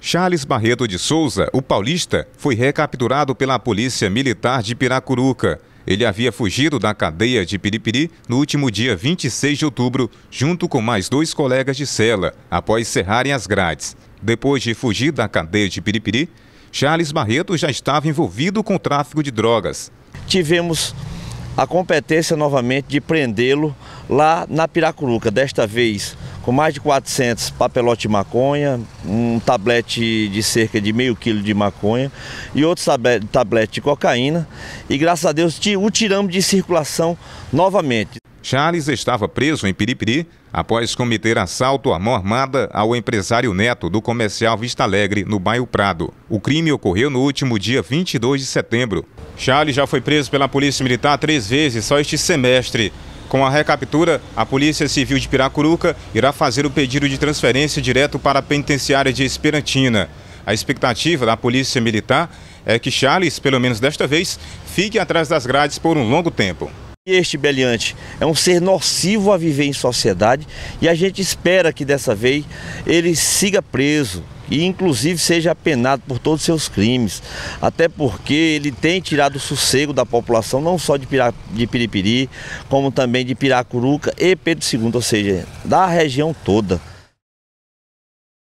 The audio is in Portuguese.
Charles Barreto de Souza, o paulista, foi recapturado pela Polícia Militar de Piracuruca. Ele havia fugido da cadeia de Piripiri no último dia 26 de outubro, junto com mais dois colegas de cela, após cerrarem as grades. Depois de fugir da cadeia de Piripiri, Charles Barreto já estava envolvido com o tráfico de drogas. Tivemos a competência novamente de prendê-lo lá na Piracuruca, desta vez com mais de 400 papelote de maconha, um tablete de cerca de meio quilo de maconha e outro tablete de cocaína. E graças a Deus o tiramos de circulação novamente. Charles estava preso em Piripiri após cometer assalto à mão armada ao empresário neto do comercial Vista Alegre, no bairro Prado. O crime ocorreu no último dia 22 de setembro. Charles já foi preso pela Polícia Militar três vezes só este semestre. Com a recaptura, a Polícia Civil de Piracuruca irá fazer o pedido de transferência direto para a penitenciária de Esperantina. A expectativa da Polícia Militar é que Charles, pelo menos desta vez, fique atrás das grades por um longo tempo. Este Beliante é um ser nocivo a viver em sociedade e a gente espera que dessa vez ele siga preso e inclusive seja apenado por todos os seus crimes, até porque ele tem tirado o sossego da população, não só de, Pira, de Piripiri, como também de Piracuruca e Pedro II, ou seja, da região toda.